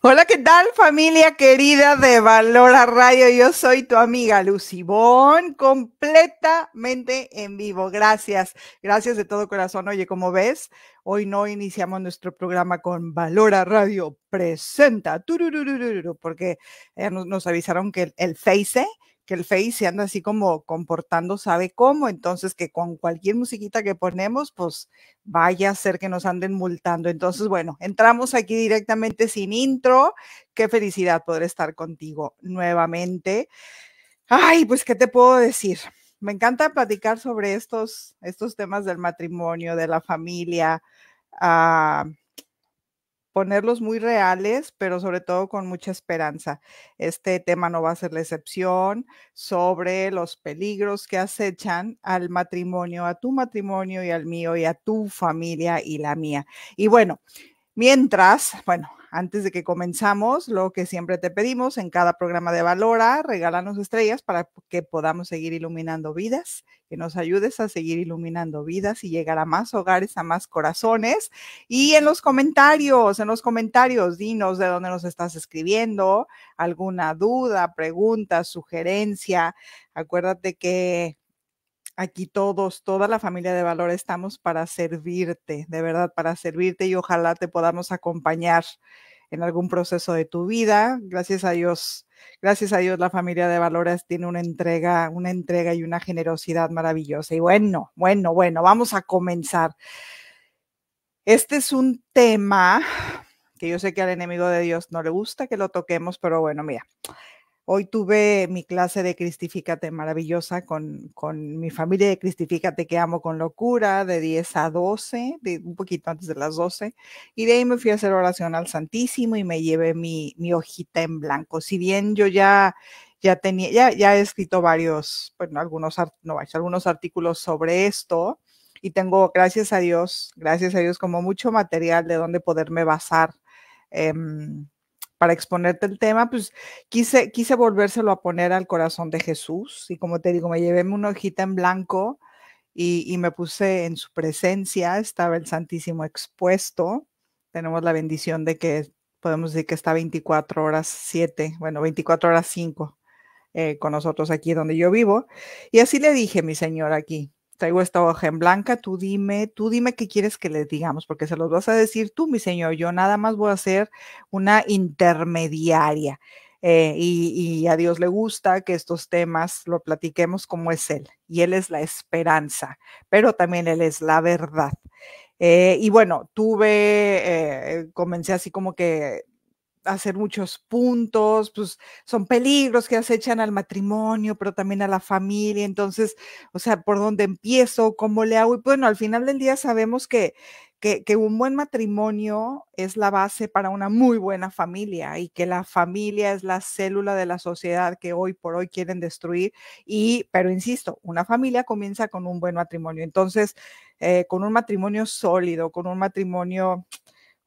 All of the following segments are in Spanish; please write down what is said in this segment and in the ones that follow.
Hola, ¿qué tal familia querida de Valora Radio? Yo soy tu amiga Bon, completamente en vivo. Gracias, gracias de todo corazón. Oye, como ves, hoy no iniciamos nuestro programa con Valora Radio Presenta, porque eh, nos avisaron que el, el Face que el Face se anda así como comportando, sabe cómo, entonces que con cualquier musiquita que ponemos, pues vaya a ser que nos anden multando. Entonces, bueno, entramos aquí directamente sin intro. Qué felicidad poder estar contigo nuevamente. Ay, pues, ¿qué te puedo decir? Me encanta platicar sobre estos, estos temas del matrimonio, de la familia, ah, ponerlos muy reales, pero sobre todo con mucha esperanza. Este tema no va a ser la excepción sobre los peligros que acechan al matrimonio, a tu matrimonio y al mío y a tu familia y la mía. Y bueno, Mientras, bueno, antes de que comenzamos, lo que siempre te pedimos en cada programa de Valora, regálanos estrellas para que podamos seguir iluminando vidas, que nos ayudes a seguir iluminando vidas y llegar a más hogares, a más corazones. Y en los comentarios, en los comentarios, dinos de dónde nos estás escribiendo, alguna duda, pregunta, sugerencia. Acuérdate que aquí todos, toda la familia de valor estamos para servirte, de verdad, para servirte y ojalá te podamos acompañar en algún proceso de tu vida. Gracias a Dios, gracias a Dios la familia de Valores tiene una entrega, una entrega y una generosidad maravillosa. Y bueno, bueno, bueno, vamos a comenzar. Este es un tema que yo sé que al enemigo de Dios no le gusta que lo toquemos, pero bueno, mira, Hoy tuve mi clase de Cristifícate maravillosa con, con, mi familia de Cristifícate que amo con locura, de 10 a 12, de, un poquito antes de las 12. Y de ahí me fui a hacer oración al Santísimo y me llevé mi, mi hojita en blanco. Si bien yo ya, ya tenía, ya, ya he escrito varios, bueno, algunos, no, algunos artículos sobre esto y tengo, gracias a Dios, gracias a Dios, como mucho material de donde poderme basar. Em, para exponerte el tema, pues quise, quise volvérselo a poner al corazón de Jesús. Y como te digo, me llevé una hojita en blanco y, me puse en su presencia, estaba el Santísimo expuesto. Tenemos la bendición de que podemos decir que está 24 horas 7, bueno, 24 horas 5 eh, con nosotros aquí donde yo vivo. Y así le dije, mi señor, aquí, traigo esta hoja en blanca, tú dime, tú dime qué quieres que le digamos, porque se los vas a decir tú, mi señor, yo nada más voy a ser una intermediaria. Eh, y, a Dios le gusta que estos temas lo platiquemos como es Él, y Él es la esperanza, pero también Él es la verdad. Eh, y bueno, tuve, eh, comencé así como que hacer muchos puntos, pues son peligros que acechan al matrimonio, pero también a la familia, entonces, o sea, por dónde empiezo, cómo le hago, y bueno, al final del día sabemos que, que, un buen matrimonio es la base para una muy buena familia y que la familia es la célula de la sociedad que hoy por hoy quieren destruir. Y, pero insisto, una familia comienza con un buen matrimonio. Entonces, eh, con un matrimonio sólido, con un matrimonio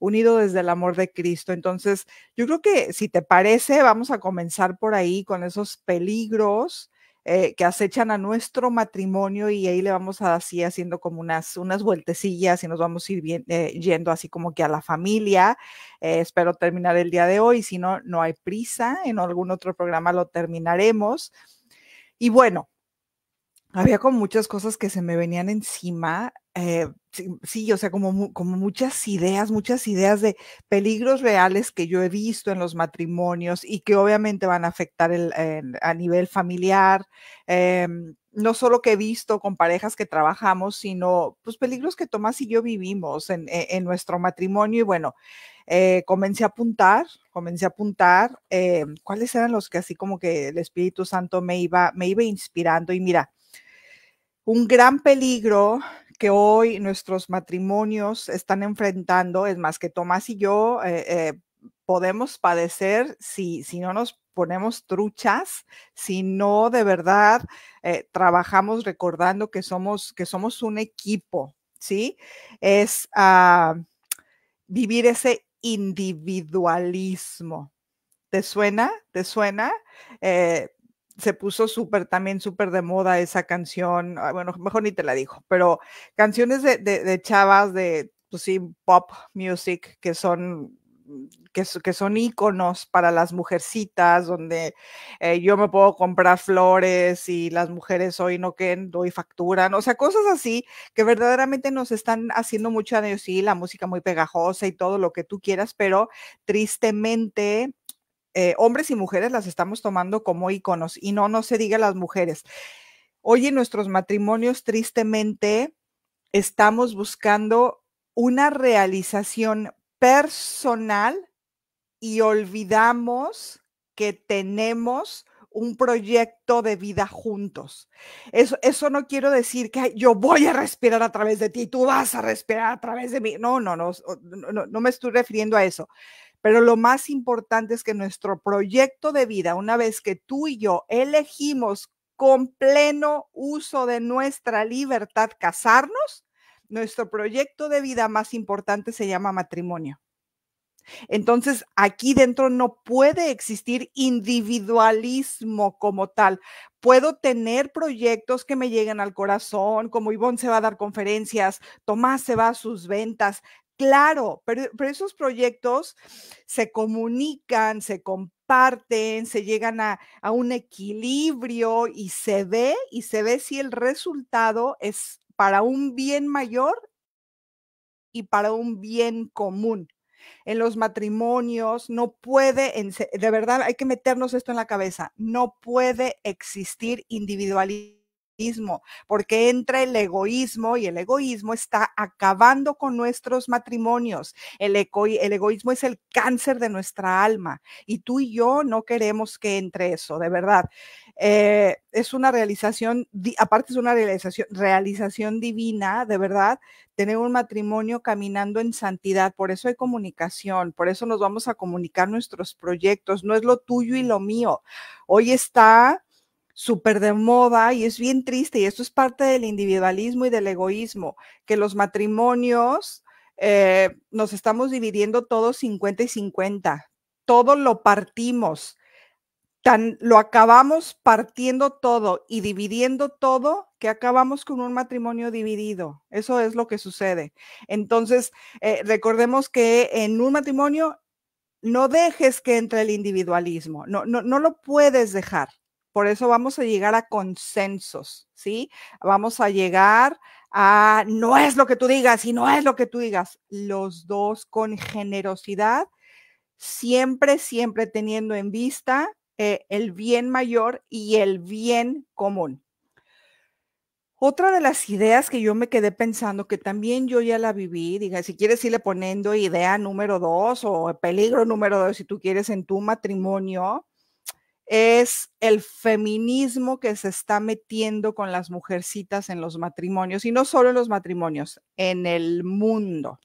unido desde el amor de Cristo. Entonces, yo creo que si te parece, vamos a comenzar por ahí con esos peligros eh, que acechan a nuestro matrimonio y ahí le vamos a, así haciendo como unas, unas vueltecillas y nos vamos a ir eh, yendo así como que a la familia. Eh, espero terminar el día de hoy, si no, no hay prisa, en algún otro programa lo terminaremos. Y bueno, había como muchas cosas que se me venían encima sí, o sea, como, como muchas ideas, muchas ideas de peligros reales que yo he visto en los matrimonios y que obviamente van a afectar el, a nivel familiar. Em, no solo que he visto con parejas que trabajamos, sino pues peligros que Tomás y yo vivimos en, e, nuestro matrimonio. Y bueno, eh, comencé a apuntar, comencé a apuntar eh, cuáles eran los que así como que el Espíritu Santo me iba, me iba inspirando. Y mira, un gran peligro que hoy nuestros matrimonios están enfrentando, es más que Tomás y yo eh, eh, podemos padecer si, si no nos ponemos truchas, si no de verdad eh, trabajamos recordando que somos, que somos un equipo, ¿sí? Es ah, vivir ese individualismo. ¿Te suena? ¿Te suena? se puso súper, también súper de moda esa canción, ah, bueno, mejor ni te la dijo, pero canciones de, de, chavas de, pues sí, pop music, que son mm, que, son íconos para las mujercitas, donde eh, yo me puedo comprar flores y las mujeres hoy no que doy facturan, o sea, cosas así que verdaderamente nos están haciendo mucho daño, sí, la música muy pegajosa y todo lo que tú quieras, pero tristemente eh, hombres y mujeres las estamos tomando como iconos y no, no se diga las mujeres. Hoy en nuestros matrimonios, tristemente, estamos buscando una realización personal y olvidamos que tenemos un proyecto de vida juntos. Eso, eso no quiero decir que yo voy a respirar a través de ti, tú vas a respirar a través de mí. no, no, no, no me estoy refiriendo a eso. Pero lo más importante es que nuestro proyecto de vida, una vez que tú y yo elegimos con pleno uso de nuestra libertad casarnos, nuestro proyecto de vida más importante se llama matrimonio. Entonces, aquí dentro no puede existir individualismo como tal. Puedo tener proyectos que me lleguen al corazón, como Ivonne se va a dar conferencias, Tomás se va a sus ventas, Claro, pero, esos proyectos se comunican, se comparten, se llegan a, a, un equilibrio y se ve y se ve si el resultado es para un bien mayor y para un bien común. En los matrimonios no puede, de verdad hay que meternos esto en la cabeza, no puede existir individualidad porque entra el egoísmo y el egoísmo está acabando con nuestros matrimonios. El, el egoísmo es el cáncer de nuestra alma y tú y yo no queremos que entre eso, de verdad. Eh, es una realización, aparte es una realización, realización divina, de verdad, tener un matrimonio caminando en santidad. Por eso hay comunicación, por eso nos vamos a comunicar nuestros proyectos. No es lo tuyo y lo mío. Hoy está súper de moda y es bien triste y esto es parte del individualismo y del egoísmo, que los matrimonios eh, nos estamos dividiendo todos 50 y 50, todo lo partimos, tan, lo acabamos partiendo todo y dividiendo todo que acabamos con un matrimonio dividido. Eso es lo que sucede. Entonces, eh, recordemos que en un matrimonio no dejes que entre el individualismo, no lo puedes dejar. Por eso vamos a llegar a consensos, ¿sí? Vamos a llegar a no es lo que tú digas y no es lo que tú digas. Los dos con generosidad, siempre, siempre teniendo en vista eh, el bien mayor y el bien común. Otra de las ideas que yo me quedé pensando, que también yo ya la viví, diga, si quieres irle poniendo idea número dos o peligro número dos, si tú quieres en tu matrimonio, es el feminismo que se está metiendo con las mujercitas en los matrimonios, y no solo en los matrimonios, en el mundo.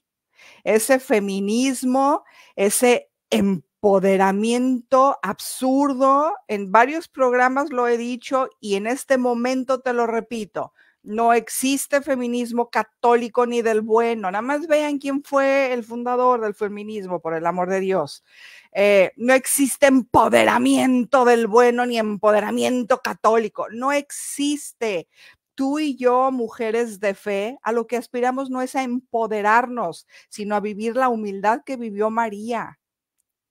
Ese feminismo, ese empoderamiento absurdo, en varios programas lo he dicho y en este momento te lo repito, no existe feminismo católico ni del bueno. Nada más vean quién fue el fundador del feminismo, por el amor de Dios. Eh, no existe empoderamiento del bueno ni empoderamiento católico. No existe tú y yo, mujeres de fe, a lo que aspiramos no es a empoderarnos, sino a vivir la humildad que vivió María.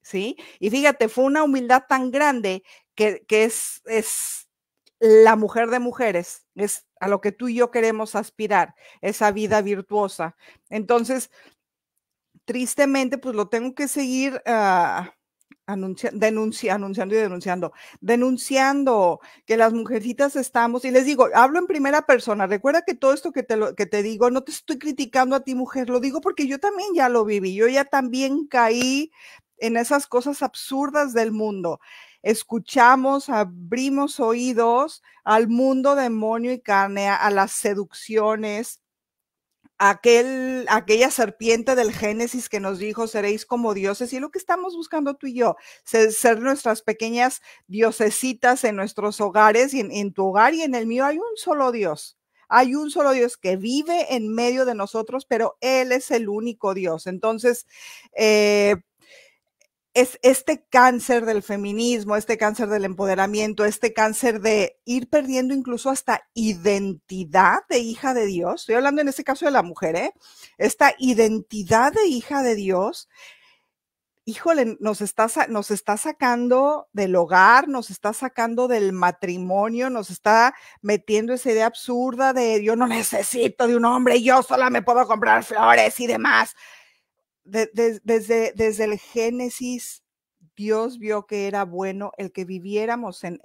¿Sí? Y fíjate, fue una humildad tan grande que, es, es la mujer de mujeres, es a lo que tú y yo queremos aspirar, esa vida virtuosa. Entonces, tristemente, pues lo tengo que seguir ah, anunciando y denunciando, denunciando que las mujercitas estamos, y les digo, hablo en primera persona, recuerda que todo esto que te, que te digo, no te estoy criticando a ti mujer, lo digo porque yo también ya lo viví, yo ya también caí en esas cosas absurdas del mundo escuchamos, abrimos oídos al mundo demonio y carne, a las seducciones, aquel, aquella serpiente del Génesis que nos dijo, seréis como dioses, y lo que estamos buscando tú y yo, ser, nuestras pequeñas diosesitas en nuestros hogares, y en, tu hogar y en el mío hay un solo Dios. Hay un solo Dios que vive en medio de nosotros, pero Él es el único Dios. Entonces, eh, es este cáncer del feminismo, este cáncer del empoderamiento, este cáncer de ir perdiendo incluso hasta identidad de hija de Dios. Estoy hablando en este caso de la mujer, ¿eh? Esta identidad de hija de Dios. Híjole, nos está, nos está sacando del hogar, nos está sacando del matrimonio, nos está metiendo esa idea absurda de yo no necesito de un hombre, yo sola me puedo comprar flores y demás desde, desde el Génesis, Dios vio que era bueno el que viviéramos en,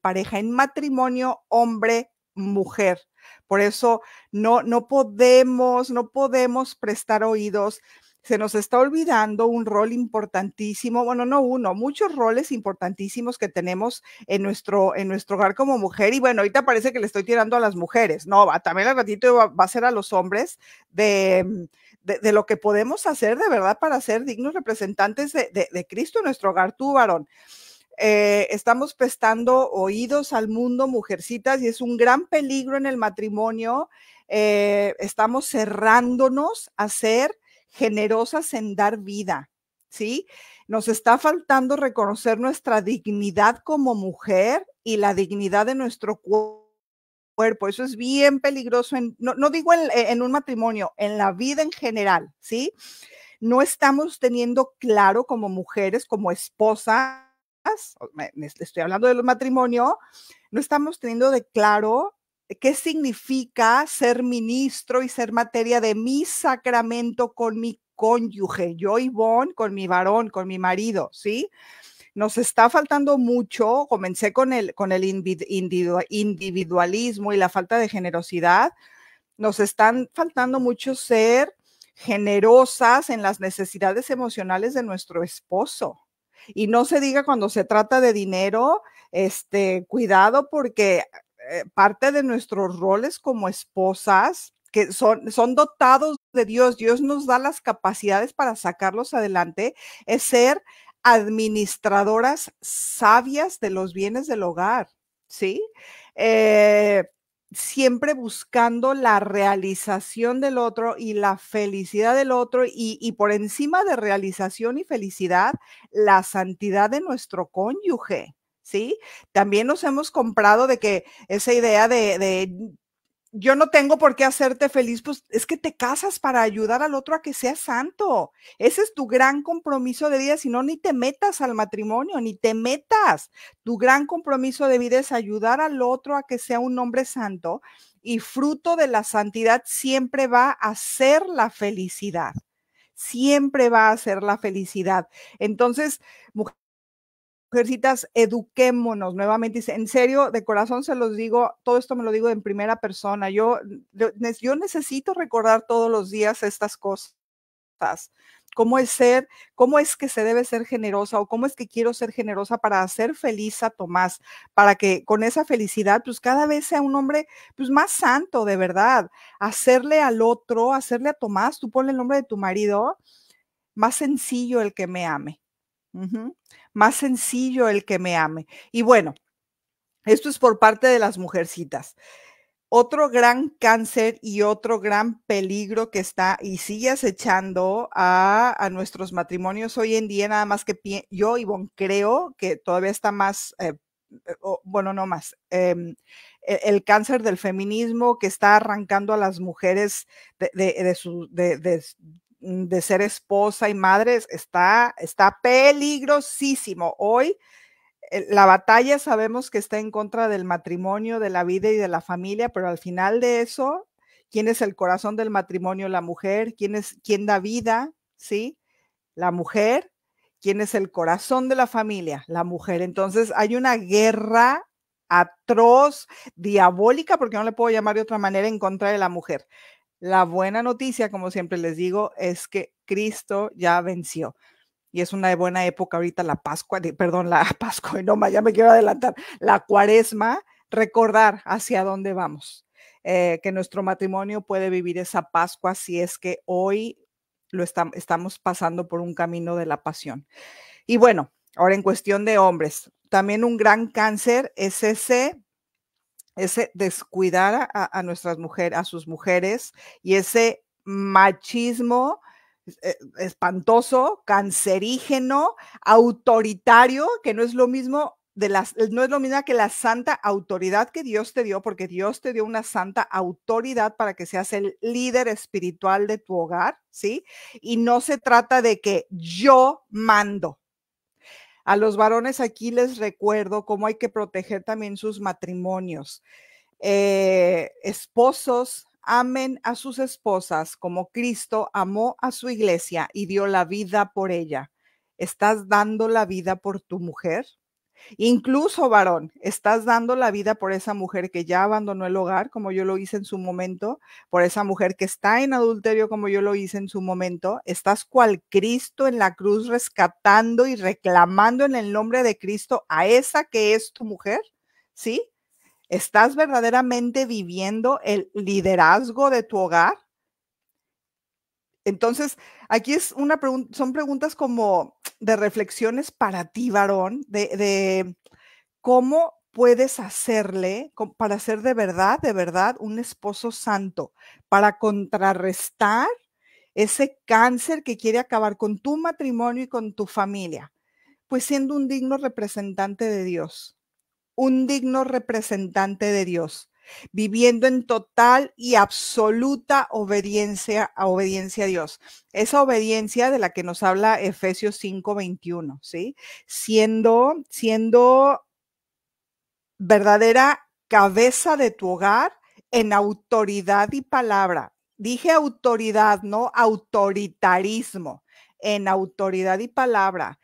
pareja, en matrimonio, hombre, mujer. Por eso no, no podemos, no podemos prestar oídos. Se nos está olvidando un rol importantísimo, bueno, no uno, muchos roles importantísimos que tenemos en nuestro, en nuestro hogar como mujer. Y bueno, ahorita parece que le estoy tirando a las mujeres. No, también al ratito va, va a ser a los hombres de de, lo que podemos hacer de verdad para ser dignos representantes de, de, Cristo en nuestro hogar, tú, varón. Eh, estamos prestando oídos al mundo, mujercitas, y es un gran peligro en el matrimonio. Eh, estamos cerrándonos a ser generosas en dar vida, ¿sí? Nos está faltando reconocer nuestra dignidad como mujer y la dignidad de nuestro cuerpo cuerpo. Eso es bien peligroso, no, digo e, en, un matrimonio, en la vida en general, ¿sí? No estamos teniendo claro como mujeres, como esposas, estoy hablando del matrimonio, no estamos teniendo de claro qué significa ser ministro y ser materia de mi sacramento con mi cónyuge, yo Bon, con mi varón, con mi marido, ¿sí? nos está faltando mucho. Comencé con el, con individualismo y la falta de generosidad. Nos están faltando mucho ser generosas en las necesidades emocionales de nuestro esposo. Y no se diga cuando se trata de dinero, este, cuidado porque eh, parte de nuestros roles como esposas que son, son dotados de Dios, Dios nos da las capacidades para sacarlos adelante, es ser administradoras sabias de los bienes del hogar, ¿sí? Eh, siempre buscando la realización del otro y la felicidad del otro y, por encima de realización y felicidad, la santidad de nuestro cónyuge. ¿Sí? También nos hemos comprado de que esa idea de yo no tengo por qué hacerte feliz, pues es que te casas para ayudar al otro a que sea santo. Ese es tu gran compromiso de vida, si no, ni te metas al matrimonio, ni te metas. Tu gran compromiso de vida es ayudar al otro a que sea un hombre santo y fruto de la santidad siempre va a ser la felicidad. Siempre va a ser la felicidad. Entonces, mujer mujercitas, eduquémonos nuevamente. En serio, de corazón se los digo, todo esto me lo digo en primera persona. Yo, yo necesito recordar todos los días estas cosas. Cómo es ser, cómo es que se debe ser generosa o cómo es que quiero ser generosa para hacer feliz a Tomás, para que con esa felicidad, pues cada vez sea un hombre pues más santo, de verdad. Hacerle al otro, hacerle a Tomás, tú ponle el nombre de tu marido, más sencillo el que me ame más sencillo el que me ame. Y bueno, esto es por parte de las mujercitas. Otro gran cáncer y otro gran peligro que está y sigue acechando a, nuestros matrimonios hoy en día, nada más que yo, Ivonne, creo que todavía está más, eh, eh, bueno, no más, em, e, el cáncer del feminismo que está arrancando a las mujeres de, su, de, Mm, de ser esposa y madre está, está peligrosísimo. Hoy eh, la batalla sabemos que está en contra del matrimonio, de la vida y de la familia, pero al final de eso, ¿quién es el corazón del matrimonio? La mujer, ¿quién es quién da vida? ¿Sí? La mujer, ¿quién es el corazón de la familia? La mujer. Entonces, hay una guerra atroz, diabólica, porque no le puedo llamar de otra manera, en contra de la mujer. La buena noticia, como siempre les digo, es que Cristo ya venció. Y es una buena época ahorita, la Pascua, perdón, la Pascua, y no, ya me quiero adelantar, la cuaresma, recordar hacia dónde vamos, eh, que nuestro matrimonio puede vivir esa Pascua si es que hoy lo estamos pasando por un camino de la pasión. Y bueno, ahora en cuestión de hombres, también un gran cáncer es ese ese descuidar a, nuestras mujeres, a sus mujeres y ese machismo eh, espantoso, cancerígeno, autoritario, que no es lo mismo de las, no es lo mismo que la santa autoridad que Dios te dio, porque Dios te dio una santa autoridad para que seas el líder espiritual de tu hogar, ¿sí? Y no se trata de que yo mando, a los varones aquí les recuerdo cómo hay que proteger también sus matrimonios. Eh, esposos, amen a sus esposas como Cristo amó a su iglesia y dio la vida por ella. ¿Estás dando la vida por tu mujer? Incluso, varón, estás dando la vida por esa mujer que ya abandonó el hogar, como yo lo hice en su momento, por esa mujer que está en adulterio, como yo lo hice en su momento. Estás cual Cristo en la cruz rescatando y reclamando en el nombre de Cristo a esa que es tu mujer, ¿sí? ¿Estás verdaderamente viviendo el liderazgo de tu hogar? Entonces, aquí es una son preguntas como de reflexiones para ti, varón, de, cómo puedes hacerle para ser de verdad, de verdad, un esposo santo, para contrarrestar ese cáncer que quiere acabar con tu matrimonio y con tu familia, pues siendo un digno representante de Dios, un digno representante de Dios viviendo en total y absoluta obediencia a obediencia a Dios. Esa obediencia de la que nos habla Efesios 5:21, ¿sí? Siendo siendo verdadera cabeza de tu hogar en autoridad y palabra. Dije autoridad, no autoritarismo, en autoridad y palabra,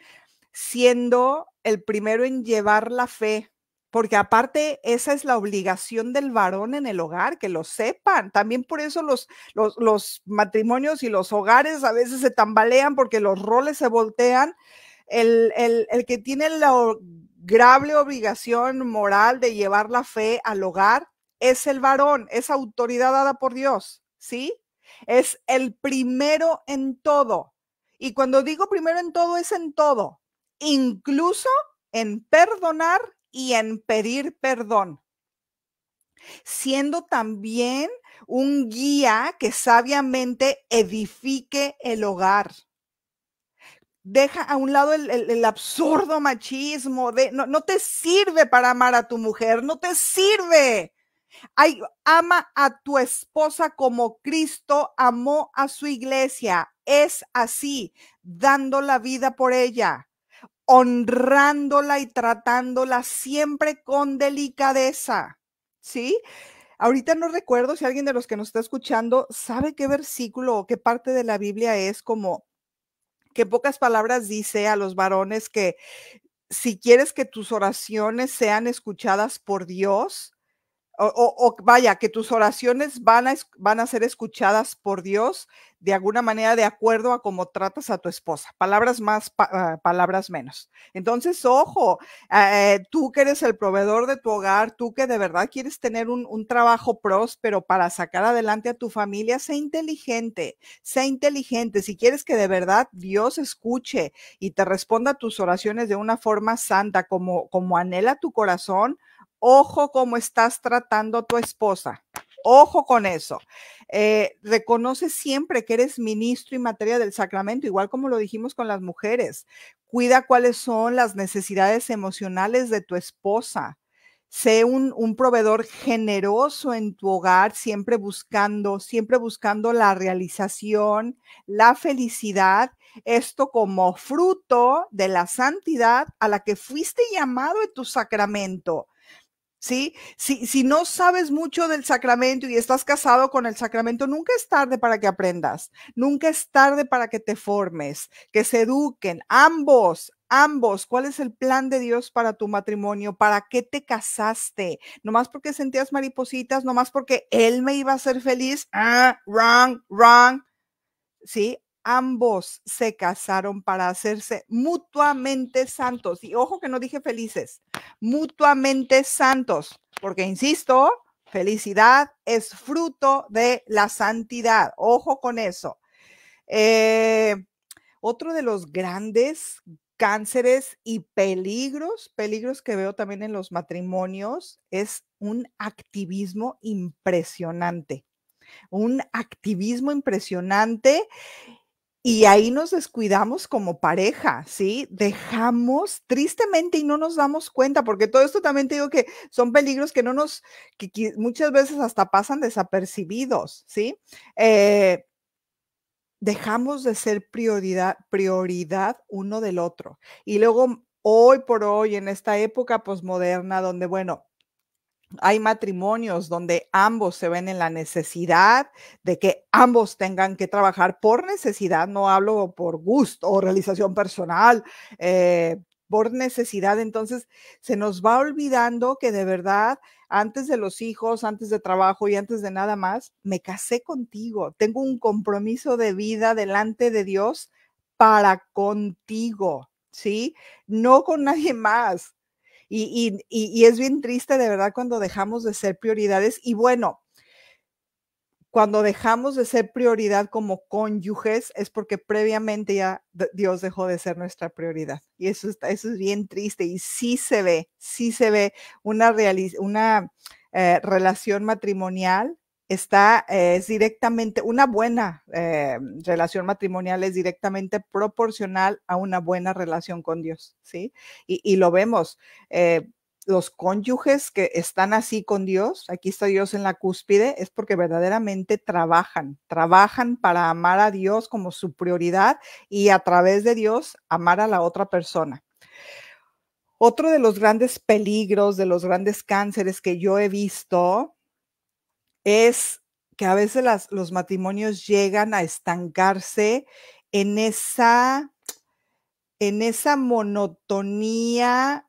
siendo el primero en llevar la fe, porque aparte esa es la obligación del varón en el hogar, que lo sepan. También por eso los, los, matrimonios y los hogares a veces se tambalean porque los roles se voltean. El, el, el que tiene la grave obligación moral de llevar la fe al hogar es el varón, es autoridad dada por Dios, ¿sí? Es el primero en todo. Y cuando digo primero en todo, es en todo, incluso en perdonar y en pedir perdón, siendo también un guía que sabiamente edifique el hogar. Deja a un lado el, absurdo machismo de no, no te sirve para amar a tu mujer, no te sirve. ama a tu esposa como Cristo amó a su iglesia. Es así, dando la vida por ella honrándola y tratándola siempre con delicadeza, ¿sí? Ahorita no recuerdo si alguien de los que nos está escuchando sabe qué versículo o qué parte de la Biblia es como que pocas palabras dice a los varones que si quieres que tus oraciones sean escuchadas por Dios, o, vaya, que tus oraciones van a, van a ser escuchadas por Dios de alguna manera de acuerdo a cómo tratas a tu esposa. Palabras más, ah, palabras menos. Entonces, ojo, eh, tú que eres el proveedor de tu hogar, tú que de verdad quieres tener un, trabajo próspero para sacar adelante a tu familia, sé inteligente, sé inteligente. Si quieres que de verdad Dios escuche y te responda a tus oraciones de una forma santa, como, como anhela tu corazón, ojo cómo estás tratando a tu esposa. Ojo con eso. Eh, reconoce siempre que eres ministro en materia del sacramento, igual como lo dijimos con las mujeres. Cuida cuáles son las necesidades emocionales de tu esposa. Sé un, un, proveedor generoso en tu hogar, siempre buscando, siempre buscando la realización, la felicidad, esto como fruto de la santidad a la que fuiste llamado en tu sacramento. ¿sí? Si, no sabes mucho del sacramento y estás casado con el sacramento, nunca es tarde para que aprendas, nunca es tarde para que te formes, que se eduquen ambos, ambos, cuál es el plan de Dios para tu matrimonio, para qué te casaste, nomás porque sentías maripositas, nomás porque él me iba a hacer feliz, ah, wrong, wrong. Sí, ambos se casaron para hacerse mutuamente santos. Y ojo que no dije felices, mutuamente santos, porque insisto, felicidad es fruto de la santidad. Ojo con eso. Eh, otro de los grandes cánceres y peligros, peligros que veo también en los matrimonios, es un activismo impresionante. Un activismo impresionante y ahí nos descuidamos como pareja, ¿sí? Dejamos tristemente y no nos damos cuenta, porque todo esto también te digo que son peligros que no nos, muchas veces hasta pasan desapercibidos, ¿sí? Eh, dejamos de ser prioridad, prioridad uno del otro. Y luego, hoy por hoy, en esta época posmoderna, donde, bueno, hay matrimonios donde ambos se ven en la necesidad de que ambos tengan que trabajar por necesidad, no hablo por gusto o realización personal, eh, por necesidad. Entonces, se nos va olvidando que de verdad, antes de los hijos, antes de trabajo y antes de nada más, me casé contigo, tengo un compromiso de vida delante de Dios para contigo, ¿sí? No con nadie más y, es bien triste de verdad cuando dejamos de ser prioridades. Y bueno, cuando dejamos de ser prioridad como cónyuges es porque previamente ya Dios dejó de ser nuestra prioridad. Y eso, eso es bien triste y sí se ve, sí se ve una, una eh, relación matrimonial está eh, es directamente, una buena eh, relación matrimonial es directamente proporcional a una buena relación con Dios, ¿sí? Y, lo vemos. Eh, los cónyuges que están así con Dios, aquí está Dios en la cúspide, es porque verdaderamente trabajan, trabajan para amar a Dios como su prioridad y a través de Dios amar a la otra persona. Otro de los grandes peligros, de los grandes cánceres que yo he visto es que a veces los matrimonios llegan a estancarse en esa, en esa monotonía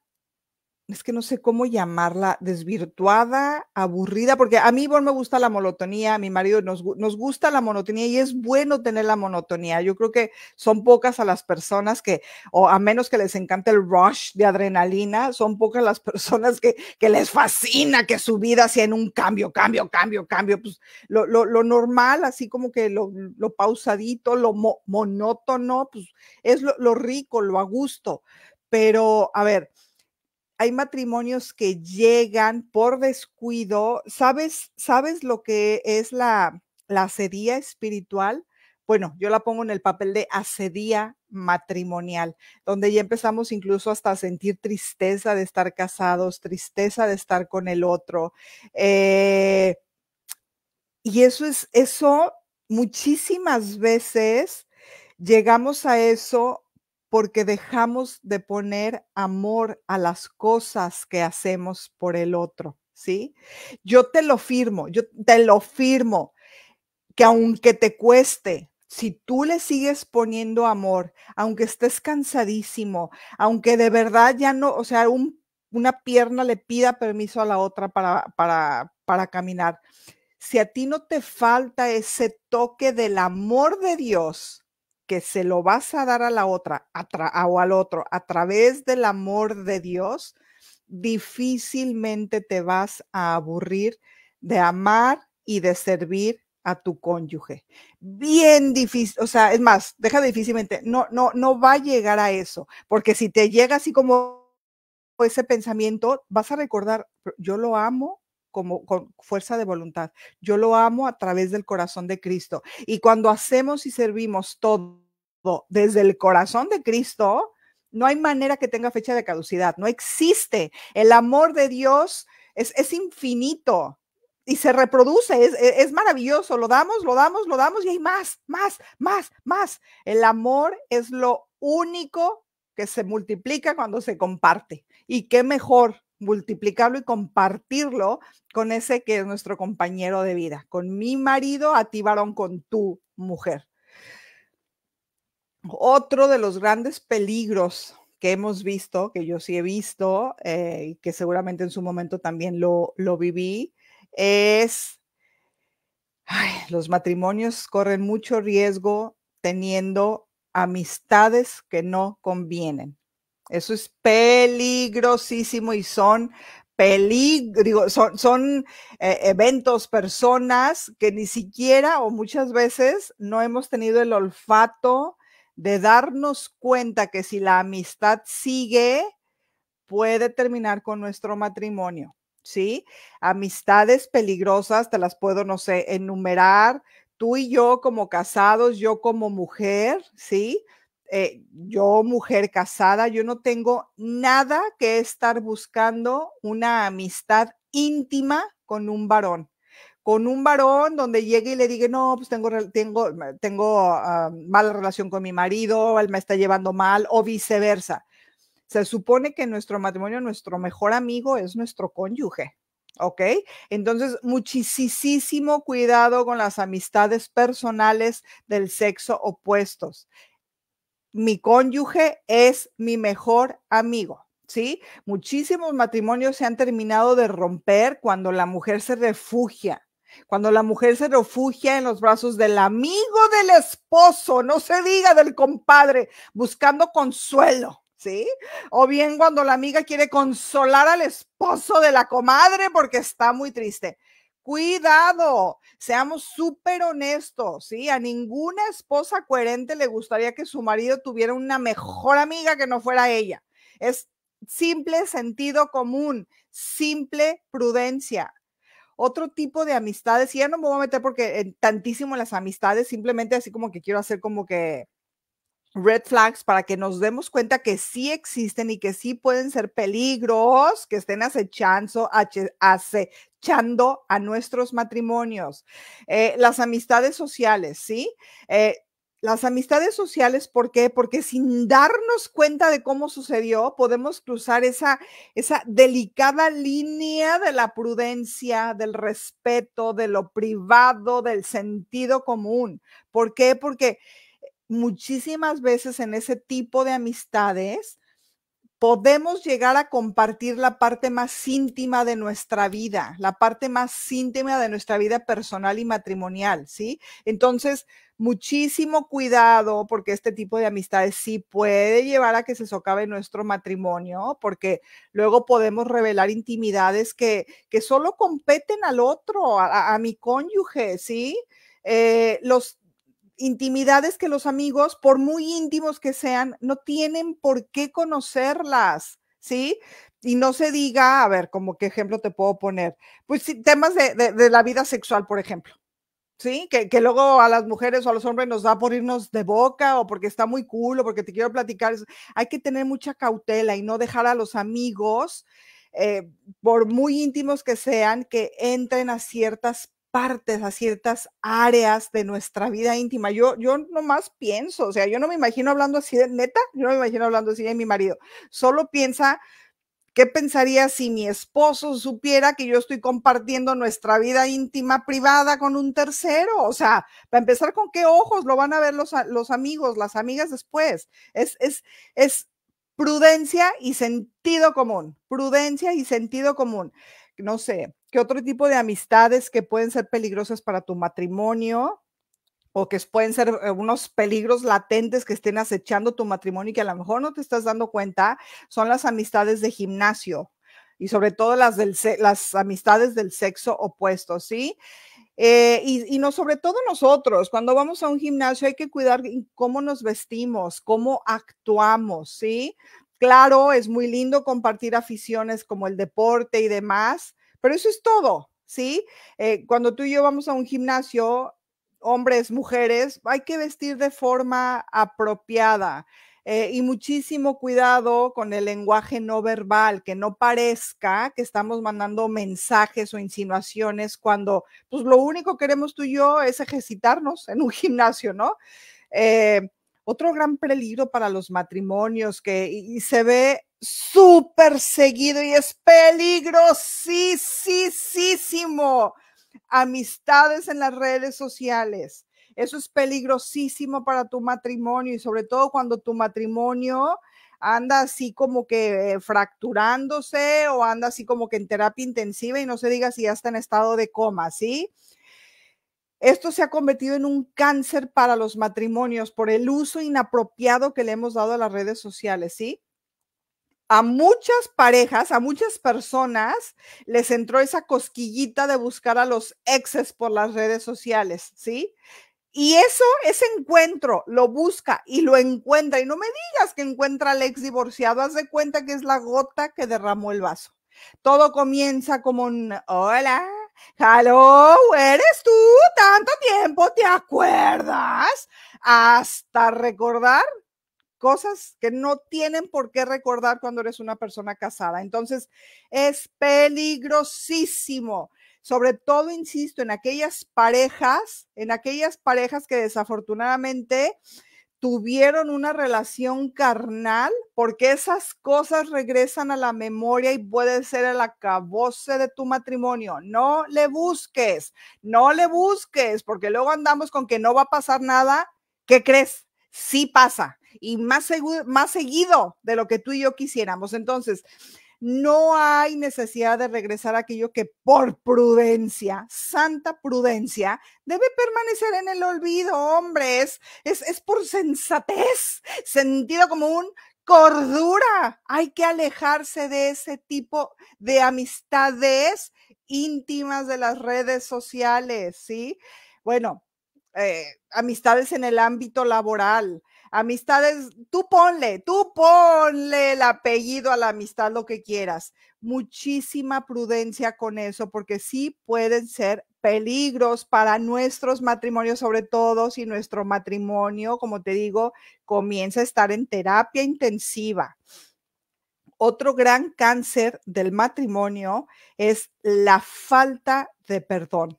es que no sé cómo llamarla, desvirtuada, aburrida, porque a mí vos me gusta la monotonía, a mi marido nos, gusta la monotonía y es bueno tener la monotonía. Yo creo que son pocas a las personas que, o a menos que les encante el rush de adrenalina, son pocas las personas que, les fascina que su vida sea en un cambio, cambio, cambio, cambio. Pues lo, normal, así como que lo, pausadito, lo monótono, pues, es lo rico, lo a gusto. Pero, a ver, hay matrimonios que llegan por descuido. ¿Sabes, sabes lo que es la, la asedía espiritual? Bueno, yo la pongo en el papel de asedía matrimonial, donde ya empezamos incluso hasta a sentir tristeza de estar casados, tristeza de estar con el otro. Eh, y eso es, eso muchísimas veces llegamos a eso porque dejamos de poner amor a las cosas que hacemos por el otro, ¿sí? Yo te lo firmo, yo te lo firmo, que aunque te cueste, si tú le sigues poniendo amor, aunque estés cansadísimo, aunque de verdad ya no, o sea, una pierna le pida permiso a la otra para, para, para caminar, si a ti no te falta ese toque del amor de Dios, que se lo vas a dar a la otra a o al otro a través del amor de Dios, difícilmente te vas a aburrir de amar y de servir a tu cónyuge. Bien difícil, o sea, es más, deja difícilmente, no, no, no va a llegar a eso, porque si te llega así como ese pensamiento, vas a recordar, yo lo amo, como con fuerza de voluntad. Yo lo amo a través del corazón de Cristo. Y cuando hacemos y servimos todo desde el corazón de Cristo, no hay manera que tenga fecha de caducidad, no existe. El amor de Dios es, infinito y se reproduce, es, e, es, maravilloso, lo damos, lo damos, lo damos y hay más, más, más, más. El amor es lo único que se multiplica cuando se comparte. Y qué mejor multiplicarlo y compartirlo con ese que es nuestro compañero de vida, con mi marido, a ti varón, con tu mujer. Otro de los grandes peligros que hemos visto, que yo sí he visto eh, y que seguramente en su momento también lo, viví, es los matrimonios corren mucho riesgo teniendo amistades que no convienen. Eso es peligrosísimo y son son, eh, eventos, personas que ni siquiera o muchas veces no hemos tenido el olfato de darnos cuenta que si la amistad sigue, puede terminar con nuestro matrimonio, ¿sí? Amistades peligrosas, te las puedo, no sé, enumerar. Tú y yo como casados, yo como mujer, ¿sí? Eh, yo mujer casada, yo no tengo nada que estar buscando una amistad íntima con un varón con un varón donde llegue y le diga, no, pues tengo, tengo, tengo ah, mala relación con mi marido, él me está llevando mal, o viceversa. Se supone que nuestro matrimonio, nuestro mejor amigo es nuestro cónyuge, ¿ok? Entonces, muchísimo cuidado con las amistades personales del sexo opuestos mi cónyuge es mi mejor amigo. ¿Sí? Muchísimos matrimonios se han terminado de romper cuando la mujer se refugia, cuando la mujer se refugia en los brazos del amigo del esposo, no se diga del compadre, buscando consuelo. ¿Sí? O bien cuando la amiga quiere consolar al esposo de la comadre porque está muy triste. Cuidado, seamos súper honestos, ¿sí? A ninguna esposa coherente le gustaría que su marido tuviera una mejor amiga que no fuera ella. Es simple sentido común, simple prudencia. Otro tipo de amistades, y ya no me voy a meter porque eh, en tantísimo las amistades, simplemente así como que quiero hacer como que red flags para que nos demos cuenta que sí existen y que sí pueden ser peligros que estén acechando, ace, a nuestros matrimonios. Eh, las amistades sociales, ¿sí? Eh, las amistades sociales, ¿por qué? Porque sin darnos cuenta de cómo sucedió, podemos cruzar esa, esa delicada línea de la prudencia, del respeto, de lo privado, del sentido común. ¿Por qué? Porque eh, muchísimas veces en ese tipo de amistades podemos llegar a compartir la parte más íntima de nuestra vida, la parte más íntima de nuestra vida personal y matrimonial, ¿sí? Entonces, muchísimo cuidado porque este tipo de amistades sí puede llevar a que se socave nuestro matrimonio, porque luego podemos revelar intimidades que, que solo competen al otro, a, mi cónyuge, ¿sí? Eh, los, intimidades que los amigos, por muy íntimos que sean, no tienen por qué conocerlas, ¿sí? Y no se diga, a ver, como qué ejemplo te puedo poner, pues temas de, la vida sexual, por ejemplo. ¿Sí? Que, luego a las mujeres o a los hombres nos da por irnos de boca o porque está muy cool o porque te quiero platicar. Hay que tener mucha cautela y no dejar a los amigos eh, por muy íntimos que sean, que entren a ciertas partes, a ciertas áreas de nuestra vida íntima. Yo, yo nomás pienso, o sea, yo no me imagino hablando así de neta, yo no me imagino hablando así de mi marido. Solo piensa, ¿qué pensaría si mi esposo supiera que yo estoy compartiendo nuestra vida íntima privada con un tercero? O sea, para empezar, ¿con qué ojos lo van a ver los, los amigos, las amigas después? Es, es, es prudencia y sentido común, prudencia y sentido común. No sé, otro tipo de amistades que pueden ser peligrosas para tu matrimonio o que pueden ser eh, unos peligros latentes que estén acechando tu matrimonio y que a lo mejor no te estás dando cuenta, son las amistades de gimnasio y sobre todo las, del, las amistades del sexo opuesto, ¿sí? Eh, y, no, sobre todo nosotros, cuando vamos a un gimnasio hay que cuidar cómo nos vestimos, cómo actuamos, ¿sí? Claro, es muy lindo compartir aficiones como el deporte y demás, pero eso es todo, ¿sí? Eh, cuando tú y yo vamos a un gimnasio, hombres, mujeres, hay que vestir de forma apropiada. Eh, y muchísimo cuidado con el lenguaje no verbal, que no parezca que estamos mandando mensajes o insinuaciones cuando, pues lo único que queremos tú y yo es ejercitarnos en un gimnasio, ¿no? Eh, otro gran peligro para los matrimonios que se ve súper seguido y es peligrosísimo. Amistades en las redes sociales. Eso es peligrosísimo para tu matrimonio y sobre todo cuando tu matrimonio anda así como que eh, fracturándose o anda así como que en terapia intensiva y no se diga si ya está en estado de coma, ¿sí? Esto se ha convertido en un cáncer para los matrimonios por el uso inapropiado que le hemos dado a las redes sociales, ¿sí? a muchas parejas, a muchas personas, les entró esa cosquillita de buscar a los exes por las redes sociales, ¿sí? Y eso, ese encuentro, lo busca y lo encuentra. Y no me digas que encuentra al ex divorciado, haz de cuenta que es la gota que derramó el vaso. Todo comienza como un hola, hello, ¿eres tú? Tanto tiempo, ¿te acuerdas? Hasta recordar cosas que no tienen por qué recordar cuando eres una persona casada. Entonces, es peligrosísimo sobre todo, insisto, en aquellas parejas, en aquellas parejas que desafortunadamente tuvieron una relación carnal, porque esas cosas regresan a la memoria y puede ser el acabose de tu matrimonio. No le busques, no le busques, porque luego andamos con que no va a pasar nada. ¿Qué crees? Sí pasa y más, más seguido de lo que tú y yo quisiéramos. Entonces, no hay necesidad de regresar a aquello que por prudencia, santa prudencia, debe permanecer en el olvido, hombres. Es, por sensatez, sentido común, cordura. Hay que alejarse de ese tipo de amistades íntimas de las redes sociales, ¿sí? Bueno, eh, amistades en el ámbito laboral, Amistades, tú ponle, tú ponle el apellido a la amistad, lo que quieras. Muchísima prudencia con eso, porque sí pueden ser peligros para nuestros matrimonios, sobre todo si nuestro matrimonio, como te digo, comienza a estar en terapia intensiva. Otro gran cáncer del matrimonio es la falta de perdón,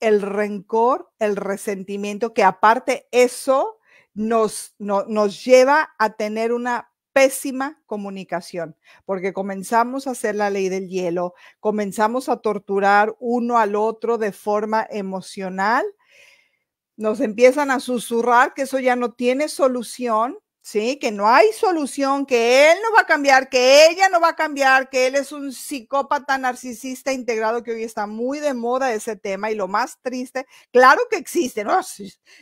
el rencor, el resentimiento, que aparte eso nos, nos lleva a tener una pésima comunicación, porque comenzamos a hacer la ley del hielo, comenzamos a torturar uno al otro de forma emocional, nos empiezan a susurrar que eso ya no tiene solución ¿sí? Que no hay solución, que él no va a cambiar, que ella no va a cambiar, que él es un psicópata narcisista integrado que hoy está muy de moda ese tema y lo más triste, claro que existen, oh,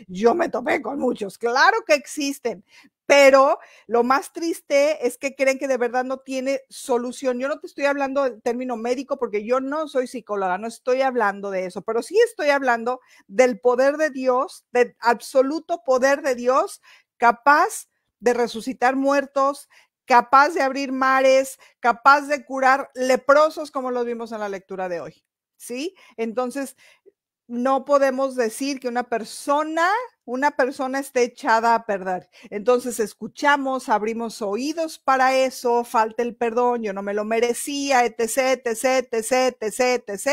yo me topé con muchos, claro que existen. Pero lo más triste es que creen que de verdad no tiene solución. Yo no te estoy hablando del término médico porque yo no soy psicóloga, no estoy hablando de eso, pero sí estoy hablando del poder de Dios, del absoluto poder de Dios capaz de resucitar muertos, capaz de abrir mares, capaz de curar leprosos como los vimos en la lectura de hoy. ¿Sí? Entonces, no podemos decir que una persona, una persona esté echada a perder. Entonces escuchamos, abrimos oídos para eso, falta el perdón, yo no me lo merecía, etc, etc, etc, etc, etc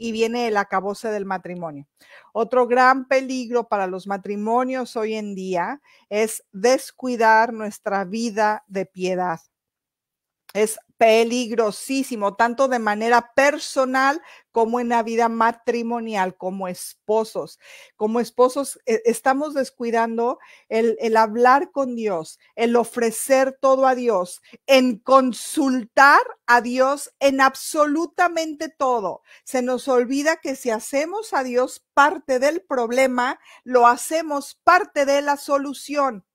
y viene el acabose del matrimonio. Otro gran peligro para los matrimonios hoy en día es descuidar nuestra vida de piedad es peligrosísimo, tanto de manera personal como en la vida matrimonial, como esposos. Como esposos eh, estamos descuidando el, el, hablar con Dios, el ofrecer todo a Dios, en consultar a Dios en absolutamente todo. Se nos olvida que si hacemos a Dios parte del problema, lo hacemos parte de la solución.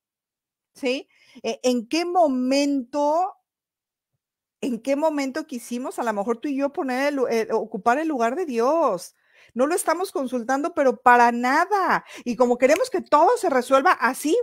¿Sí? Eh, ¿En qué momento en qué momento quisimos a lo mejor tú y yo poner eh, ocupar el lugar de Dios. No lo estamos consultando, pero para nada. Y como queremos que todo se resuelva así,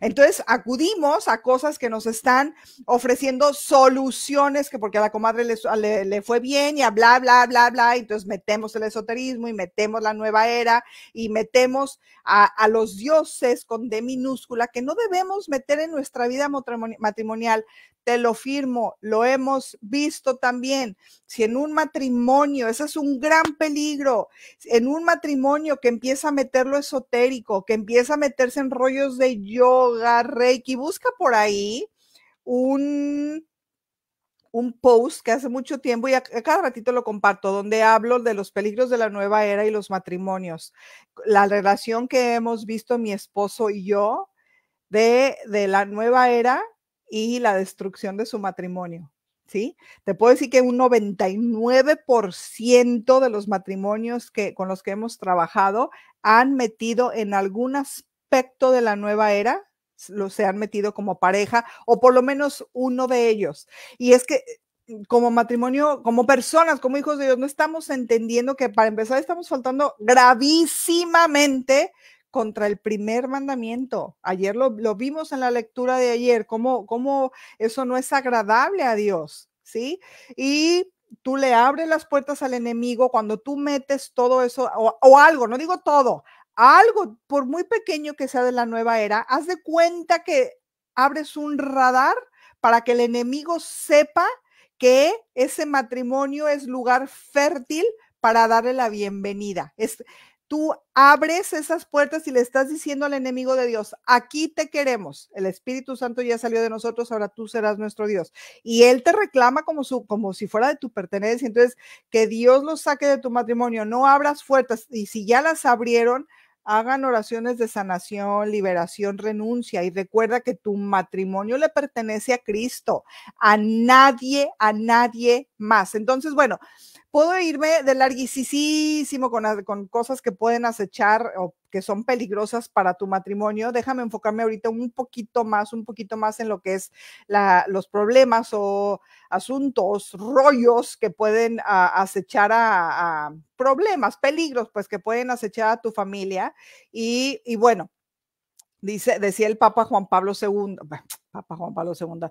entonces acudimos a cosas que nos están ofreciendo soluciones, que porque a la comadre le, fue bien y a bla, bla, bla, bla. Entonces metemos el esoterismo y metemos la nueva era y metemos a, a los dioses con D minúscula que no debemos meter en nuestra vida matrimonial te lo firmo, lo hemos visto también. Si en un matrimonio, ese es un gran peligro, en un matrimonio que empieza a meter lo esotérico, que empieza a meterse en rollos de yoga, reiki, busca por ahí un un post que hace mucho tiempo y a, cada ratito lo comparto, donde hablo de los peligros de la nueva era y los matrimonios. La relación que hemos visto mi esposo y yo de, de la nueva era y la destrucción de su matrimonio. ¿Sí? Te puedo decir que un 99% de los matrimonios que, con los que hemos trabajado han metido en algún aspecto de la nueva era, lo, se han metido como pareja o por lo menos uno de ellos. Y es que eh, como matrimonio, como personas, como hijos de Dios, no estamos entendiendo que para empezar estamos faltando gravísimamente contra el primer mandamiento. Ayer lo, vimos en la lectura de ayer, cómo, cómo eso no es agradable a Dios, ¿sí? Y tú le abres las puertas al enemigo cuando tú metes todo eso o, algo, no digo todo, algo, por muy pequeño que sea de la nueva era, haz de cuenta que abres un radar para que el enemigo sepa que ese matrimonio es lugar fértil para darle la bienvenida. Es, tú abres esas puertas y le estás diciendo al enemigo de Dios, aquí te queremos, el Espíritu Santo ya salió de nosotros, ahora tú serás nuestro Dios. Y él te reclama como, su, como si fuera de tu pertenencia, entonces que Dios los saque de tu matrimonio, no abras puertas y si ya las abrieron, hagan oraciones de sanación, liberación, renuncia y recuerda que tu matrimonio le pertenece a Cristo, a nadie, a nadie más. Entonces, bueno, puedo irme de larguísimo con, con, cosas que pueden acechar o que son peligrosas para tu matrimonio. Déjame enfocarme ahorita un poquito más, un poquito más en lo que es los problemas o asuntos, rollos que pueden acechar a, problemas, peligros, pues que pueden acechar a tu familia. Y, bueno, dice, decía el Papa Juan Pablo II, Papa Juan Pablo II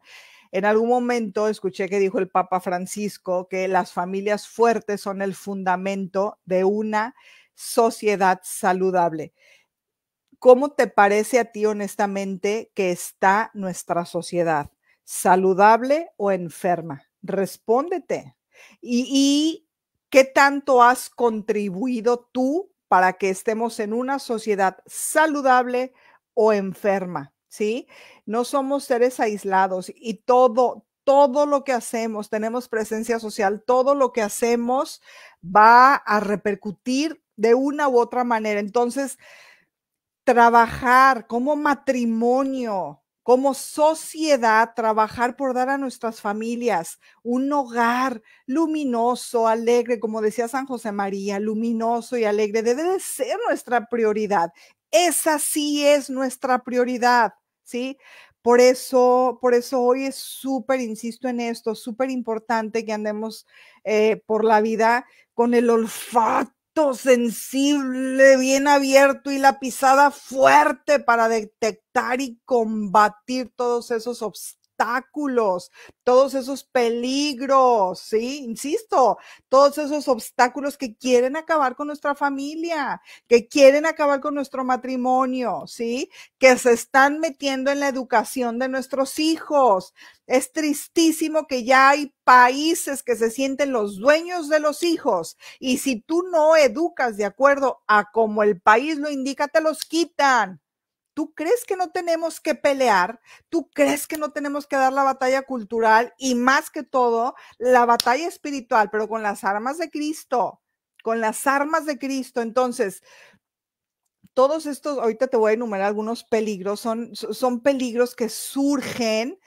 en algún momento escuché que dijo el Papa Francisco que las familias fuertes son el fundamento de una sociedad saludable. ¿Cómo te parece a ti honestamente que está nuestra sociedad? ¿Saludable o enferma? Respóndete. ¿Y, y qué tanto has contribuido tú para que estemos en una sociedad saludable o enferma? ¿sí? No somos seres aislados y todo, todo lo que hacemos, tenemos presencia social, todo lo que hacemos va a repercutir de una u otra manera. Entonces, trabajar como matrimonio, como sociedad trabajar por dar a nuestras familias un hogar luminoso, alegre, como decía San José María, luminoso y alegre, debe de ser nuestra prioridad. Esa sí es nuestra prioridad. ¿sí? Por eso, por eso hoy es súper, insisto en esto, súper importante que andemos eh, por la vida con el olfato sensible, bien abierto y la pisada fuerte para detectar y combatir todos esos obstáculos obstáculos, todos esos peligros, ¿sí? Insisto, todos esos obstáculos que quieren acabar con nuestra familia, que quieren acabar con nuestro matrimonio, ¿sí? Que se están metiendo en la educación de nuestros hijos. Es tristísimo que ya hay países que se sienten los dueños de los hijos y si tú no educas de acuerdo a como el país lo indica, te los quitan. ¿Tú crees que no tenemos que pelear? ¿Tú crees que no tenemos que dar la batalla cultural y más que todo la batalla espiritual, pero con las armas de Cristo? Con las armas de Cristo. Entonces, todos estos, ahorita te voy a enumerar algunos peligros, son, son peligros que surgen.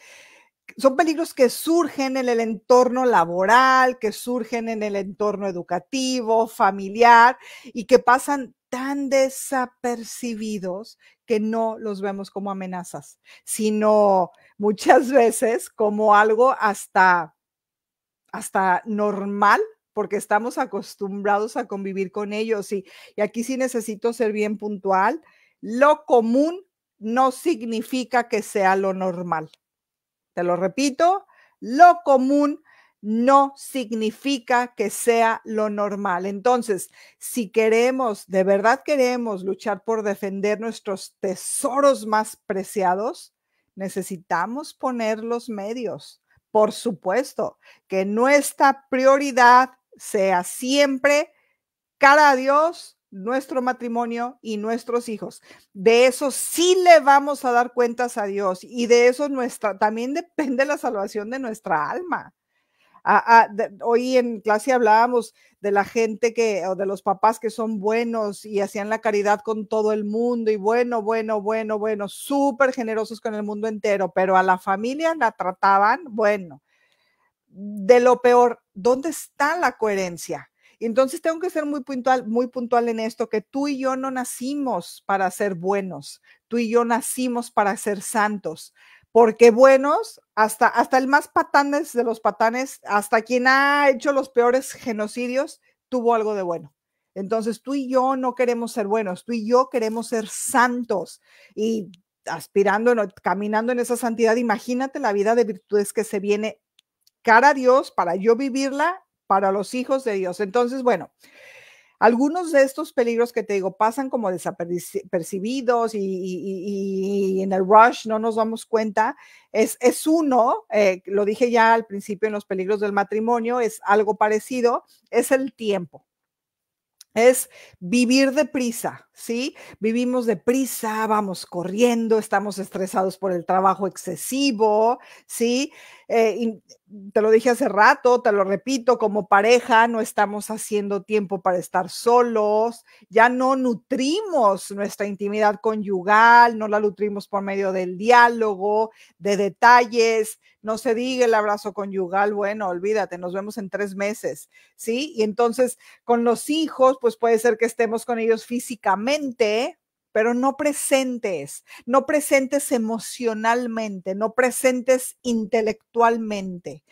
Son peligros que surgen en el entorno laboral, que surgen en el entorno educativo, familiar y que pasan tan desapercibidos que no los vemos como amenazas, sino muchas veces como algo hasta, hasta normal porque estamos acostumbrados a convivir con ellos y, y aquí sí necesito ser bien puntual. Lo común no significa que sea lo normal. Te lo repito, lo común no significa que sea lo normal. Entonces, si queremos, de verdad queremos luchar por defender nuestros tesoros más preciados, necesitamos poner los medios. Por supuesto, que nuestra prioridad sea siempre cara a Dios, nuestro matrimonio y nuestros hijos. De eso sí le vamos a dar cuentas a Dios y de eso nuestra también depende la salvación de nuestra alma. Ah, ah, hoy en clase hablábamos de la gente que, o de los papás que son buenos y hacían la caridad con todo el mundo y bueno, bueno, bueno, bueno, súper generosos con el mundo entero, pero a la familia la trataban, bueno, de lo peor, ¿dónde está la coherencia? Entonces tengo que ser muy puntual, muy puntual en esto, que tú y yo no nacimos para ser buenos, tú y yo nacimos para ser santos porque buenos, hasta, hasta el más patanes de los patanes, hasta quien ha hecho los peores genocidios, tuvo algo de bueno. Entonces tú y yo no queremos ser buenos, tú y yo queremos ser santos y aspirando, caminando en esa santidad, imagínate la vida de virtudes que se viene cara a Dios para yo vivirla, para los hijos de Dios. Entonces, bueno, algunos de estos peligros que te digo pasan como desapercibidos y, en el rush no nos damos cuenta. Es, uno, eh, lo dije ya al principio en los peligros del matrimonio, es algo parecido, es el tiempo. Es vivir deprisa, ¿sí? Vivimos deprisa, vamos corriendo, estamos estresados por el trabajo excesivo, ¿sí? Eh, te lo dije hace rato, te lo repito, como pareja no estamos haciendo tiempo para estar solos, ya no nutrimos nuestra intimidad conyugal, no la nutrimos por medio del diálogo, de detalles, no se diga el abrazo conyugal, bueno, olvídate, nos vemos en tres meses, ¿sí? Y entonces con los hijos, pues puede ser que estemos con ellos físicamente, pero no presentes, no presentes emocionalmente, no presentes intelectualmente.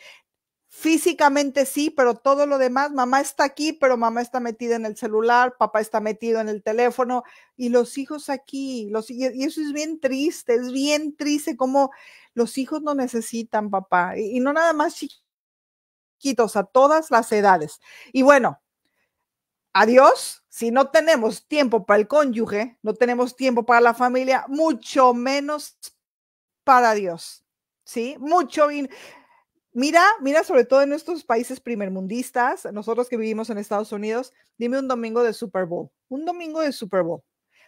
Físicamente sí, pero todo lo demás, mamá está aquí, pero mamá está metida en el celular, papá está metido en el teléfono y los hijos aquí, los, y eso es bien triste, es bien triste como los hijos no necesitan papá y, y no nada más chiquitos, a todas las edades. Y bueno, adiós, si no tenemos tiempo para el cónyuge, no tenemos tiempo para la familia, mucho menos para Dios. ¿Sí? Mucho. Mira, mira, sobre todo en estos países primermundistas, nosotros que vivimos en Estados Unidos, dime un domingo de Super Bowl, un domingo de Super Bowl.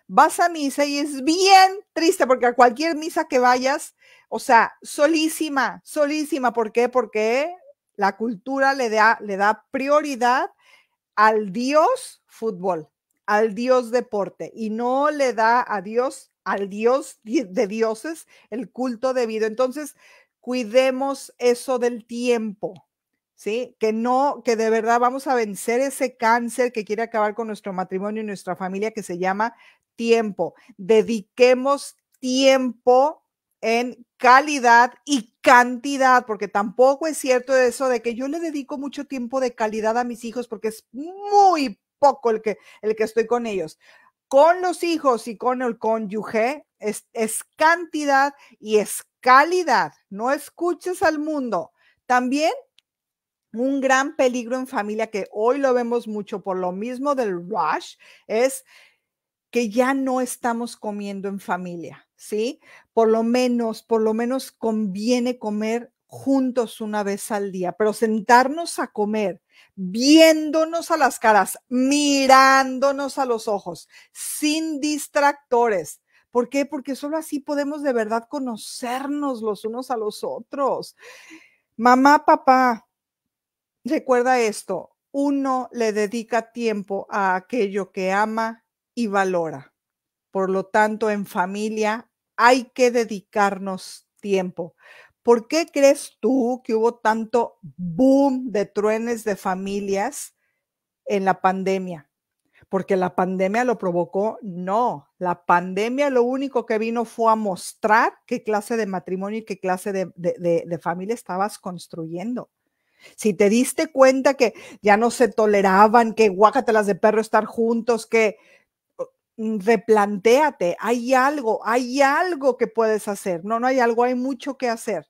Vas a misa y es bien triste porque a cualquier misa que vayas, o sea, solísima, solísima, ¿por qué? Porque la cultura le da, le da prioridad al Dios fútbol, al Dios deporte, y no le da a Dios, al Dios de dioses, el culto debido. Entonces, cuidemos eso del tiempo. ¿sí? Que no, que de verdad vamos a vencer ese cáncer que quiere acabar con nuestro matrimonio y nuestra familia que se llama tiempo. Dediquemos tiempo en calidad y cantidad, porque tampoco es cierto eso de que yo le dedico mucho tiempo de calidad a mis hijos, porque es muy poco el que, el que estoy con ellos. Con los hijos y con el cónyuge es, es cantidad y es calidad. No escuches al mundo. También un gran peligro en familia que hoy lo vemos mucho por lo mismo del rush es que ya no estamos comiendo en familia, ¿sí? Por lo menos, por lo menos conviene comer juntos una vez al día, pero sentarnos a comer, viéndonos a las caras, mirándonos a los ojos, sin distractores. ¿Por qué? Porque solo así podemos de verdad conocernos los unos a los otros. Mamá, papá, recuerda esto, uno le dedica tiempo a aquello que ama valora. Por lo tanto, en familia hay que dedicarnos tiempo. ¿Por qué crees tú que hubo tanto boom de truenes de familias en la pandemia? Porque la pandemia lo provocó, no. La pandemia lo único que vino fue a mostrar qué clase de matrimonio y qué clase de, de, familia estabas construyendo. Si te diste cuenta que ya no se toleraban, que guácatelas de perro estar juntos, que Mm, replantéate, hay algo, hay algo que puedes hacer. No, no hay algo, hay mucho que hacer.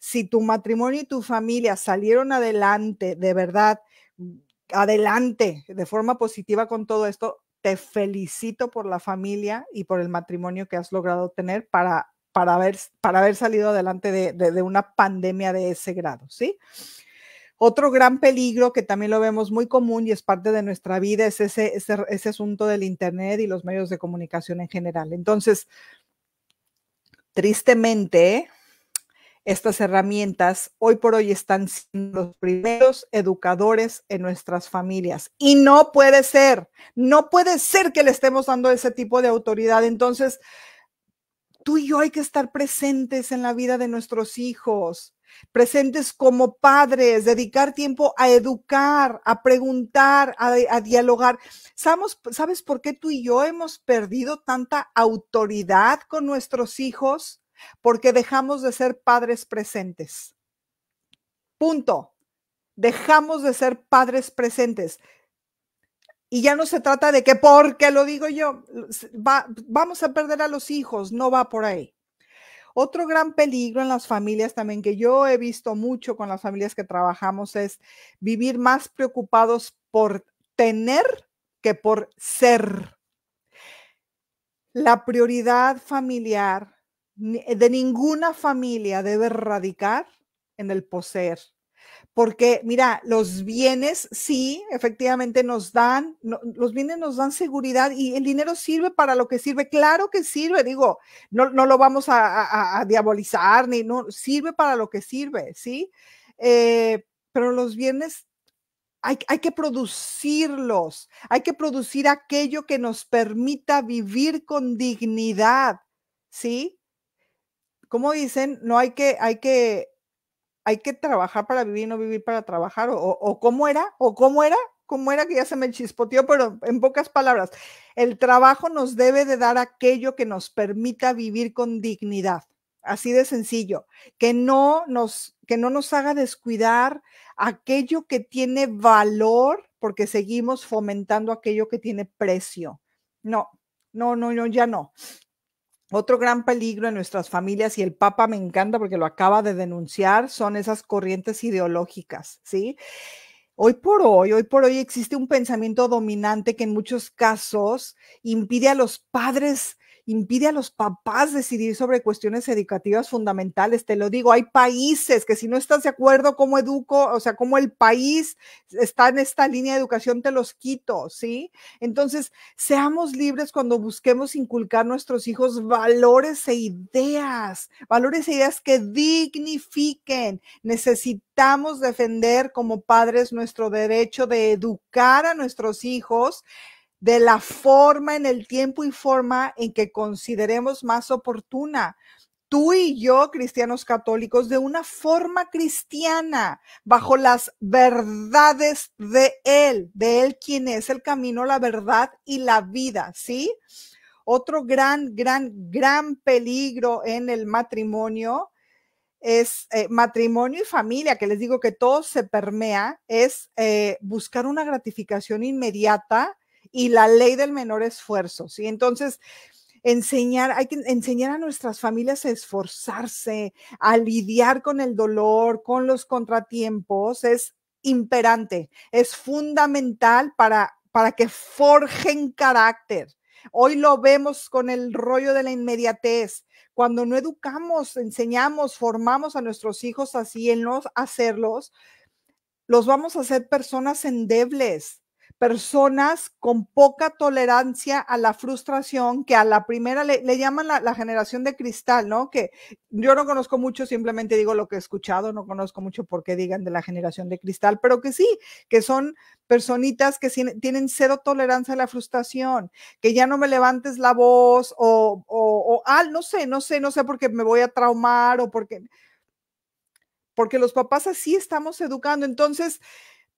Si tu matrimonio y tu familia salieron adelante, de verdad, mm, adelante de forma positiva con todo esto, te felicito por la familia y por el matrimonio que has logrado tener para, para, haber, para haber salido adelante de, de, de una pandemia de ese grado, ¿sí? Otro gran peligro que también lo vemos muy común y es parte de nuestra vida es ese, asunto del Internet y los medios de comunicación en general. Entonces, tristemente, estas herramientas hoy por hoy están siendo los primeros educadores en nuestras familias. Y no puede ser, no puede ser que le estemos dando ese tipo de autoridad. Entonces, tú y yo hay que estar presentes en la vida de nuestros hijos presentes como padres, dedicar tiempo a educar, a preguntar, a, dialogar. ¿Sabes, por qué tú y yo hemos perdido tanta autoridad con nuestros hijos? Porque dejamos de ser padres presentes. Punto. Dejamos de ser padres presentes. Y ya no se trata de que porque lo digo yo, vamos a perder a los hijos, no va por ahí. Otro gran peligro en las familias también que yo he visto mucho con las familias que trabajamos es vivir más preocupados por tener que por ser. La prioridad familiar de ninguna familia debe radicar en el poseer porque mira, los bienes sí, efectivamente nos dan, los bienes nos dan seguridad y el dinero sirve para lo que sirve, claro que sirve, digo, no, no lo vamos a, diabolizar, ni no, sirve para lo que sirve, ¿sí? Eh, pero los bienes hay, hay, que producirlos, hay que producir aquello que nos permita vivir con dignidad, ¿sí? Como dicen, no hay que, hay que hay que trabajar para vivir, no vivir para trabajar, o, cómo era, o cómo era, cómo era que ya se me chispoteó, pero en pocas palabras, el trabajo nos debe de dar aquello que nos permita vivir con dignidad, así de sencillo, que no nos, que no nos haga descuidar aquello que tiene valor, porque seguimos fomentando aquello que tiene precio. No, no, no, no, ya no. Otro gran peligro en nuestras familias, y el Papa me encanta porque lo acaba de denunciar, son esas corrientes ideológicas, ¿sí? Hoy por hoy, hoy por hoy existe un pensamiento dominante que en muchos casos impide a los padres impide a los papás decidir sobre cuestiones educativas fundamentales. Te lo digo, hay países que si no estás de acuerdo cómo educo, o sea, cómo el país está en esta línea de educación, te los quito, ¿sí? Entonces, seamos libres cuando busquemos inculcar a nuestros hijos valores e ideas, valores e ideas que dignifiquen. Necesitamos defender como padres nuestro derecho de educar a nuestros hijos de la forma en el tiempo y forma en que consideremos más oportuna. Tú y yo, cristianos católicos, de una forma cristiana, bajo las verdades de Él, de Él quien es el camino, la verdad y la vida, ¿sí? Otro gran, gran, gran peligro en el matrimonio es eh, matrimonio y familia, que les digo que todo se permea, es eh, buscar una gratificación inmediata y la ley del menor esfuerzo, ¿sí? Entonces, enseñar, hay que enseñar a nuestras familias a esforzarse, a lidiar con el dolor, con los contratiempos, es imperante, es fundamental para, para que forjen carácter. Hoy lo vemos con el rollo de la inmediatez. Cuando no educamos, enseñamos, formamos a nuestros hijos así en no hacerlos, los vamos a hacer personas endebles, personas con poca tolerancia a la frustración, que a la primera le, llaman la, generación de cristal, ¿no? Que yo no conozco mucho, simplemente digo lo que he escuchado, no conozco mucho por qué digan de la generación de cristal, pero que sí, que son personitas que tienen cero tolerancia a la frustración, que ya no me levantes la voz o, o, ah, no sé, no sé, no sé porque me voy a traumar o porque, porque los papás así estamos educando. Entonces,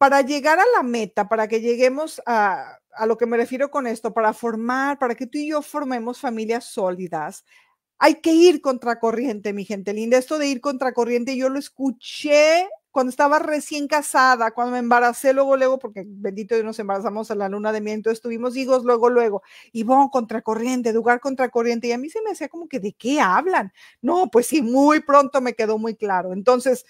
para llegar a la meta, para que lleguemos a, lo que me refiero con esto, para formar, para que tú y yo formemos familias sólidas, hay que ir contracorriente, mi gente linda. Esto de ir contracorriente, yo lo escuché cuando estaba recién casada, cuando me embaracé luego, luego, porque bendito Dios nos embarazamos a la luna de miel, entonces tuvimos hijos luego, luego, y bon, contracorriente, lugar contracorriente, y a mí se me hacía como que, ¿de qué hablan? No, pues sí, muy pronto me quedó muy claro. Entonces,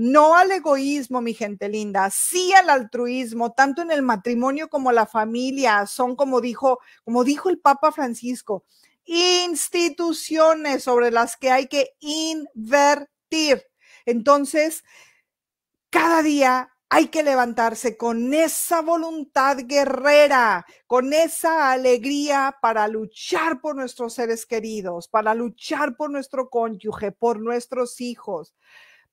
no al egoísmo, mi gente linda, sí al altruismo, tanto en el matrimonio como la familia, son como dijo, como dijo el Papa Francisco, instituciones sobre las que hay que invertir. Entonces, cada día hay que levantarse con esa voluntad guerrera, con esa alegría para luchar por nuestros seres queridos, para luchar por nuestro cónyuge, por nuestros hijos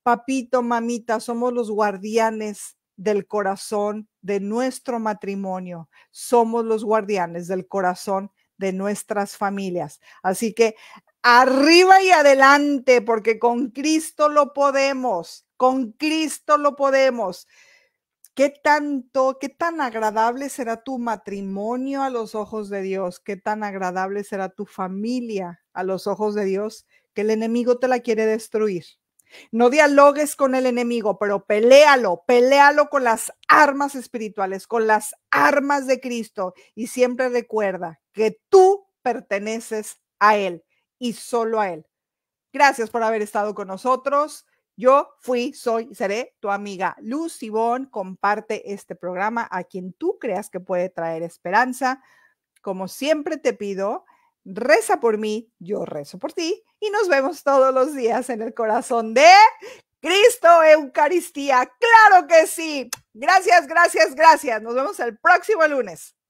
papito, mamita, somos los guardianes del corazón de nuestro matrimonio, somos los guardianes del corazón de nuestras familias. Así que arriba y adelante, porque con Cristo lo podemos, con Cristo lo podemos. ¿Qué tanto, qué tan agradable será tu matrimonio a los ojos de Dios? ¿Qué tan agradable será tu familia a los ojos de Dios que el enemigo te la quiere destruir? No dialogues con el enemigo, pero peléalo, peléalo con las armas espirituales, con las armas de Cristo. Y siempre recuerda que tú perteneces a Él y solo a Él. Gracias por haber estado con nosotros. Yo fui, soy, seré tu amiga Luz Sibón. Comparte este programa a quien tú creas que puede traer esperanza. Como siempre te pido, reza por mí, yo rezo por ti y nos vemos todos los días en el corazón de Cristo Eucaristía. Claro que sí. Gracias, gracias, gracias. Nos vemos el próximo lunes.